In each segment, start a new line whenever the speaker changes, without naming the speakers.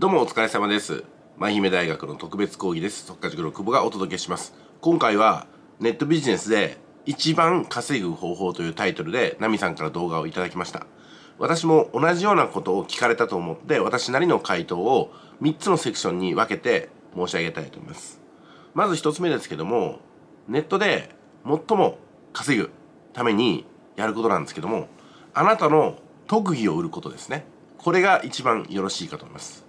どうもお疲れ様です。舞姫大学の特別講義です。特化塾の久保がお届けします。今回はネットビジネスで一番稼ぐ方法というタイトルでナミさんから動画をいただきました。私も同じようなことを聞かれたと思って私なりの回答を3つのセクションに分けて申し上げたいと思います。まず1つ目ですけども、ネットで最も稼ぐためにやることなんですけども、あなたの特技を売ることですね。これが一番よろしいかと思います。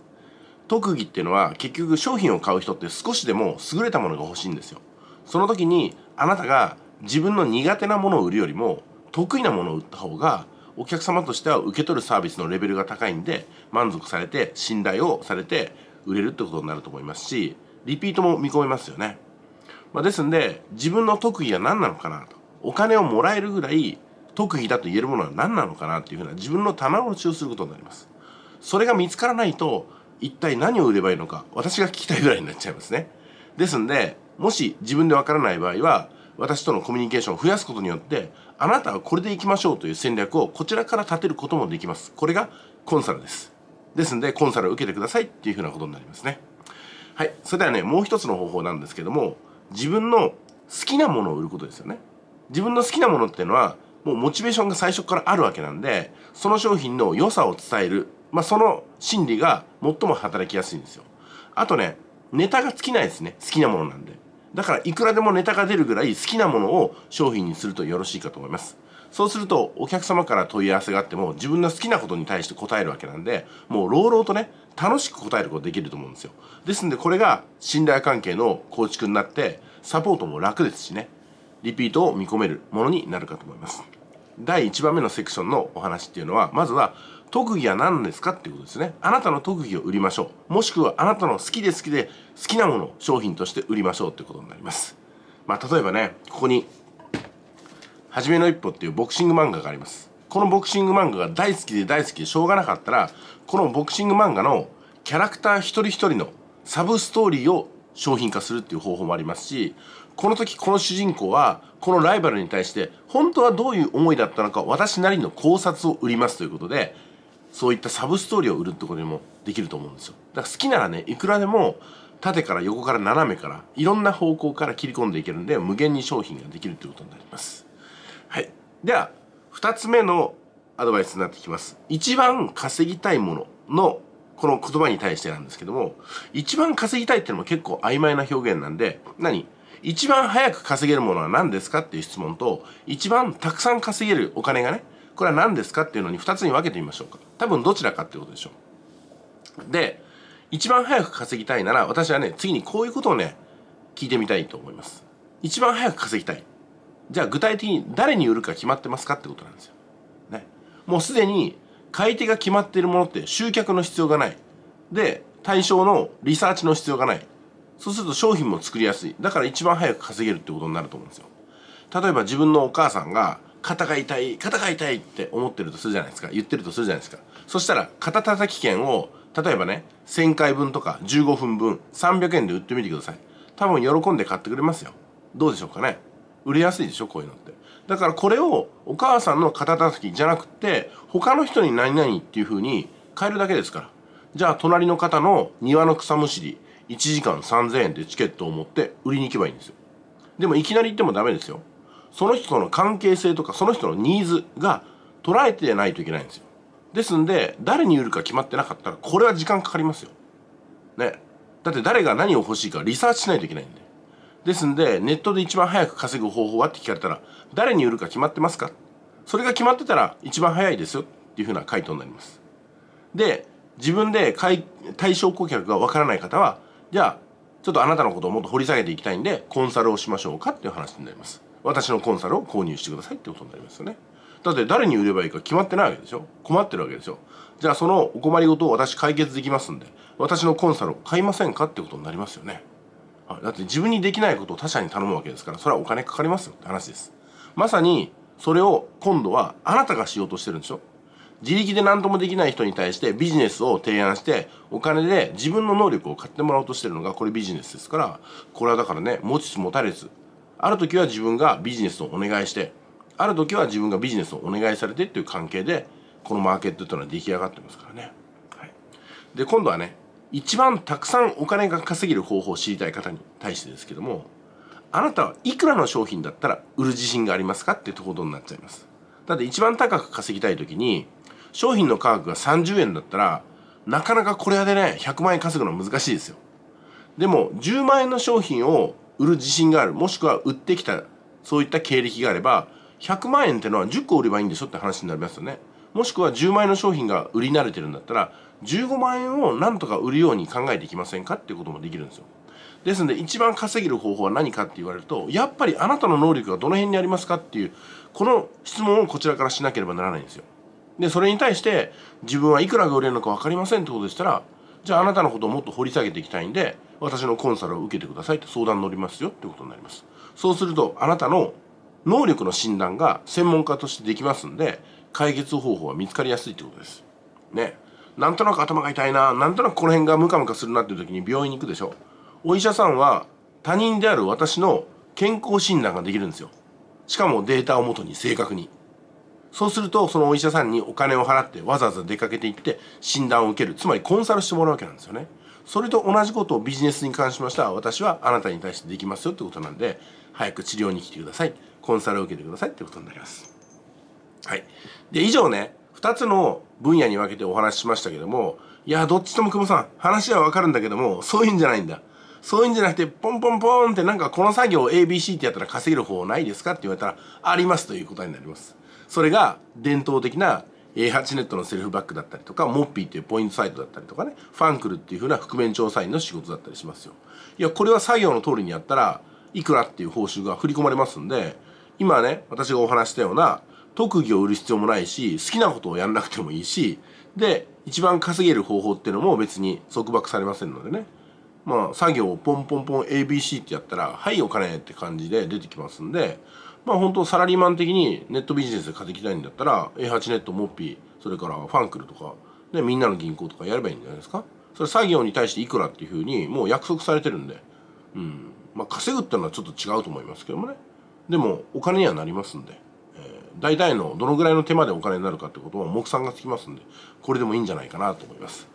特技っていうのは結局商品を買う人って少しでも優れたものが欲しいんですよその時にあなたが自分の苦手なものを売るよりも得意なものを売った方がお客様としては受け取るサービスのレベルが高いんで満足されて信頼をされて売れるってことになると思いますしリピートも見込めますよね、まあ、ですんで自分の特技は何なのかなとお金をもらえるぐらい特技だと言えるものは何なのかなっていうふうな自分の棚卸しをすることになりますそれが見つからないと一体何を売ればいいのか、私が聞きたいぐらいになっちゃいますね。ですんで、もし自分でわからない場合は、私とのコミュニケーションを増やすことによって、あなたはこれでいきましょうという戦略をこちらから立てることもできます。これがコンサルです。ですんで、コンサルを受けてくださいっていうふうなことになりますね。はい。それではね、もう一つの方法なんですけども、自分の好きなものを売ることですよね。自分の好きなものっていうのは、もうモチベーションが最初からあるわけなんでその商品の良さを伝える、まあ、その心理が最も働きやすいんですよあとねネタが尽きないですね好きなものなんでだからいくらでもネタが出るぐらい好きなものを商品にするとよろしいかと思いますそうするとお客様から問い合わせがあっても自分の好きなことに対して答えるわけなんでもう朗々とね楽しく答えることできると思うんですよですんでこれが信頼関係の構築になってサポートも楽ですしねリピートを見込めるものになるかと思います第1番目のセクションのお話っていうのはまずは特技は何ですかっていうことですねあなたの特技を売りましょうもしくはあなたの好きで好きで好きなものを商品として売りましょうってことになりますまあ例えばねここに「はじめの一歩」っていうボクシング漫画がありますこのボクシング漫画が大好きで大好きでしょうがなかったらこのボクシング漫画のキャラクター一人一人のサブストーリーを商品化するっていう方法もありますしこの時この主人公はこのライバルに対して本当はどういう思いだったのか私なりの考察を売りますということでそういったサブストーリーを売るってことにもできると思うんですよだから好きならねいくらでも縦から横から斜めからいろんな方向から切り込んでいけるんで無限に商品ができるということになりますはいでは2つ目のアドバイスになってきます一番稼ぎたいもののこの言葉に対してなんですけども一番稼ぎたいっていうのも結構曖昧な表現なんで何一番早く稼げるものは何ですかっていう質問と、一番たくさん稼げるお金がね、これは何ですかっていうのに二つに分けてみましょうか。多分どちらかってことでしょう。で、一番早く稼ぎたいなら、私はね、次にこういうことをね、聞いてみたいと思います。一番早く稼ぎたい。じゃあ具体的に誰に売るか決まってますかってことなんですよ。ね。もうすでに買い手が決まっているものって集客の必要がない。で、対象のリサーチの必要がない。そうすると商品も作りやすいだから一番早く稼げるってことになると思うんですよ例えば自分のお母さんが肩が痛い肩が痛いって思ってるとするじゃないですか言ってるとするじゃないですかそしたら肩たたき券を例えばね1000回分とか15分分300円で売ってみてください多分喜んで買ってくれますよどうでしょうかね売れやすいでしょこういうのってだからこれをお母さんの肩たたきじゃなくて他の人に何々っていう風に変えるだけですからじゃあ隣の方の庭の草むしり1時間3000円でチケットを持って売りに行けばいいんですよでもいきなり行ってもダメですよその人との関係性とかその人のニーズが捉えてないといけないんですよですんで誰に売るか決まってなかったらこれは時間かかりますよねだって誰が何を欲しいかリサーチしないといけないんでですんでネットで一番早く稼ぐ方法はって聞かれたら誰に売るか決まってますかそれが決まってたら一番早いですよっていうふうな回答になりますで自分で対象顧客がわからない方はじゃあちょっとあなたのことをもっと掘り下げていきたいんでコンサルをしましょうかっていう話になります私のコンサルを購入してくださいってことになりますよねだって誰に売ればいいか決まってないわけでしょ困ってるわけでしょじゃあそのお困りごとを私解決できますんで私のコンサルを買いませんかってことになりますよねだって自分にできないことを他者に頼むわけですからそれはお金かかりますよって話ですまさにそれを今度はあなたがしようとしてるんでしょ自力で何ともできない人に対してビジネスを提案してお金で自分の能力を買ってもらおうとしてるのがこれビジネスですからこれはだからね持ちつ持たれつある時は自分がビジネスをお願いしてある時は自分がビジネスをお願いされてっていう関係でこのマーケットというのは出来上がってますからね、はい、で今度はね一番たくさんお金が稼げる方法を知りたい方に対してですけどもあなたはいくらの商品だったら売る自信がありますかってとことになっちゃいますだって一番高く稼ぎたい時に商品の価格が30円だったら、なかなかこれでね、100万円稼ぐのは難しいですよ。でも、10万円の商品を売る自信がある、もしくは売ってきた、そういった経歴があれば、100万円ってのは10個売ればいいんでしょって話になりますよね。もしくは10万円の商品が売り慣れてるんだったら、15万円をなんとか売るように考えていきませんかっていうこともできるんですよ。ですので、一番稼げる方法は何かって言われると、やっぱりあなたの能力がどの辺にありますかっていう、この質問をこちらからしなければならないんですよ。でそれに対して自分はいくらが売れるのか分かりませんってことでしたらじゃああなたのことをもっと掘り下げていきたいんで私のコンサルを受けてくださいって相談乗りますよってことになりますそうするとあなたの能力の診断が専門家としてできますんで解決方法は見つかりやすいってことですねなんとなく頭が痛いななんとなくこの辺がムカムカするなっていう時に病院に行くでしょお医者さんは他人である私の健康診断ができるんですよしかもデータをもとに正確にそうするとそのお医者さんにお金を払ってわざわざ出かけていって診断を受けるつまりコンサルしてもらうわけなんですよね。それと同じことをビジネスに関しましては私はあなたに対してできますよってことなんで早く治療に来てくださいコンサルを受けてくださいってことになります。はい、で以上ね2つの分野に分けてお話ししましたけどもいやどっちとも久保さん話はわかるんだけどもそういうんじゃないんだ。そういうんじゃなくて、ポンポンポンってなんかこの作業 ABC ってやったら稼げる方ないですかって言われたら、ありますという答えになります。それが伝統的な A8 ネットのセルフバックだったりとか、モッピーっていうポイントサイトだったりとかね、ファンクルっていう風な覆面調査員の仕事だったりしますよ。いや、これは作業の通りにやったら、いくらっていう報酬が振り込まれますんで、今ね、私がお話したような、特技を売る必要もないし、好きなことをやんなくてもいいし、で、一番稼げる方法っていうのも別に束縛されませんのでね。まあ、作業をポンポンポン ABC ってやったら、はい、お金って感じで出てきますんで、まあ本当サラリーマン的にネットビジネスで稼ぎたいんだったら A8 ネットモッピーそれからファンクルとかでみんなの銀行とかやればいいんじゃないですかそれ作業に対していくらっていうふうにもう約束されてるんでうんまあ稼ぐっていうのはちょっと違うと思いますけどもねでもお金にはなりますんで、えー、大体のどのぐらいの手間でお金になるかってことは目算がつきますんでこれでもいいんじゃないかなと思います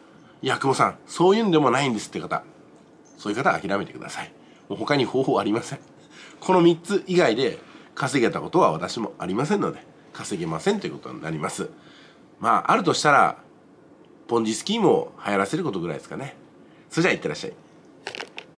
いや久保さんそういうんでもないんですって方そういう方は諦めてくださいもう他に方法ありませんこの3つ以外で稼げたことは私もありませんので稼げませんということになりますまああるとしたらポンジスキームを流行らせることぐらいですかねそれじゃあいってらっしゃい